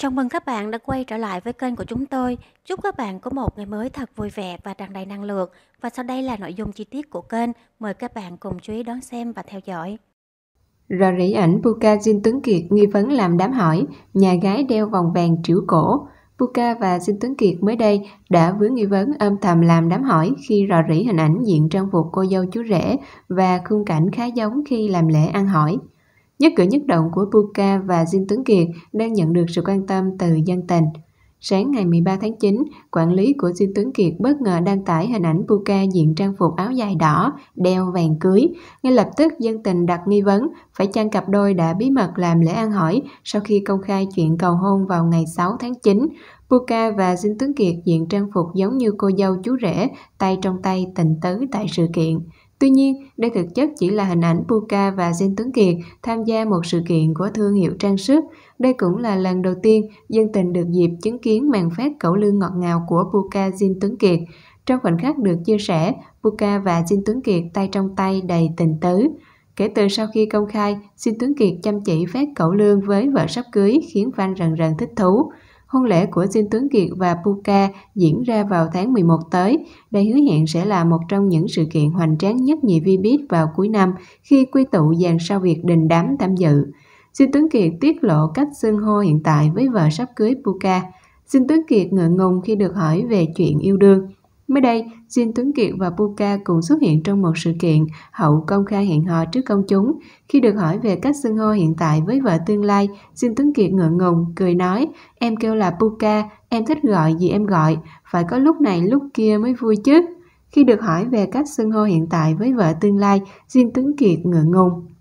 Chào mừng các bạn đã quay trở lại với kênh của chúng tôi. Chúc các bạn có một ngày mới thật vui vẻ và tràn đầy năng lượng. Và sau đây là nội dung chi tiết của kênh. Mời các bạn cùng chú ý đón xem và theo dõi. Rò rỉ ảnh Puka Jin Tuấn Kiệt nghi vấn làm đám hỏi, nhà gái đeo vòng vàng triểu cổ. Puka và Jin Tuấn Kiệt mới đây đã vướng nghi vấn âm thầm làm đám hỏi khi rò rỉ hình ảnh diện trang phục cô dâu chú rể và khung cảnh khá giống khi làm lễ ăn hỏi. Nhất cử nhất động của Puka và Jin Tuấn Kiệt đang nhận được sự quan tâm từ dân tình. Sáng ngày 13 tháng 9, quản lý của Diêm Tuấn Kiệt bất ngờ đăng tải hình ảnh Puka diện trang phục áo dài đỏ, đeo vàng cưới. Ngay lập tức dân tình đặt nghi vấn, phải chăng cặp đôi đã bí mật làm lễ ăn hỏi sau khi công khai chuyện cầu hôn vào ngày 6 tháng 9. Puka và Diêm Tuấn Kiệt diện trang phục giống như cô dâu chú rể, tay trong tay tình tứ tại sự kiện. Tuy nhiên, đây thực chất chỉ là hình ảnh Puka và Diên Tuấn Kiệt tham gia một sự kiện của thương hiệu trang sức. Đây cũng là lần đầu tiên dân tình được dịp chứng kiến màn phát cẩu lương ngọt ngào của Puka Diên Tuấn Kiệt. Trong khoảnh khắc được chia sẻ, Puka và Diên Tuấn Kiệt tay trong tay đầy tình tứ. Kể từ sau khi công khai, Diên Tuấn Kiệt chăm chỉ phát cẩu lương với vợ sắp cưới khiến fan rần rần thích thú. Hôn lễ của Jin Tuấn Kiệt và Puka diễn ra vào tháng 11 tới. Đây hứa hẹn sẽ là một trong những sự kiện hoành tráng nhất nhì Vbiz vào cuối năm khi quy tụ dàn sao Việt đình đám tham dự. Jin Tuấn Kiệt tiết lộ cách xưng hô hiện tại với vợ sắp cưới Puka. Jin Tuấn Kiệt ngượng ngùng khi được hỏi về chuyện yêu đương. Mới đây, Jin Tuấn Kiệt và Puka cùng xuất hiện trong một sự kiện, Hậu công khai hẹn hò trước công chúng. Khi được hỏi về cách xưng hô hiện tại với vợ tương lai, Jin Tuấn Kiệt ngượng ngùng, cười nói, em kêu là Puka, em thích gọi gì em gọi, phải có lúc này lúc kia mới vui chứ. Khi được hỏi về cách xưng hô hiện tại với vợ tương lai, Jin Tuấn Kiệt ngượng ngùng.